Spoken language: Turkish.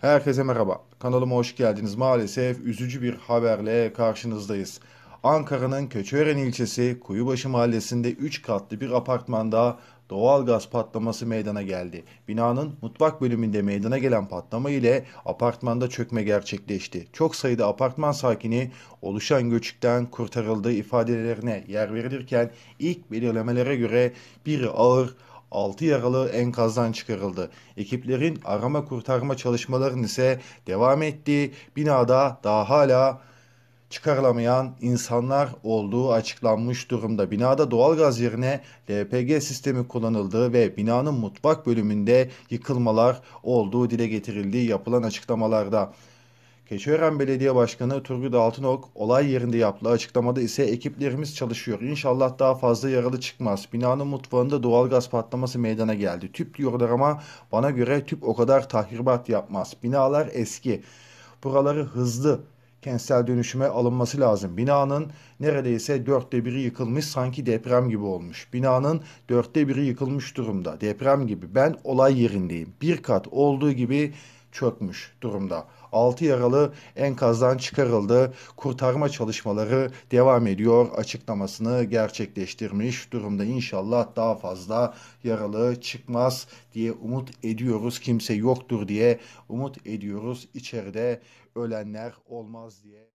Herkese merhaba. Kanalıma hoş geldiniz. Maalesef üzücü bir haberle karşınızdayız. Ankara'nın Köçören ilçesi Kuyubaşı mahallesinde 3 katlı bir apartmanda doğal gaz patlaması meydana geldi. Binanın mutfak bölümünde meydana gelen patlama ile apartmanda çökme gerçekleşti. Çok sayıda apartman sakini oluşan göçükten kurtarıldığı ifadelerine yer verilirken ilk belirlemelere göre biri ağır, 6 yaralı enkazdan çıkarıldı. Ekiplerin arama kurtarma çalışmalarının ise devam ettiği binada daha hala çıkarılamayan insanlar olduğu açıklanmış durumda. Binada doğalgaz yerine LPG sistemi kullanıldığı ve binanın mutfak bölümünde yıkılmalar olduğu dile getirildiği yapılan açıklamalarda. Keçiören Belediye Başkanı Turgut Altınok olay yerinde yaptığı açıklamada ise ekiplerimiz çalışıyor. İnşallah daha fazla yaralı çıkmaz. Binanın mutfağında doğalgaz patlaması meydana geldi. Tüp diyorlar ama bana göre tüp o kadar tahribat yapmaz. Binalar eski. Buraları hızlı kentsel dönüşüme alınması lazım. Binanın neredeyse dörtte biri yıkılmış sanki deprem gibi olmuş. Binanın dörtte biri yıkılmış durumda deprem gibi. Ben olay yerindeyim. Bir kat olduğu gibi çökmüş durumda. 6 yaralı enkazdan çıkarıldı. Kurtarma çalışmaları devam ediyor açıklamasını gerçekleştirmiş durumda. İnşallah daha fazla yaralı çıkmaz diye umut ediyoruz. Kimse yoktur diye umut ediyoruz. İçeride ölenler olmaz diye.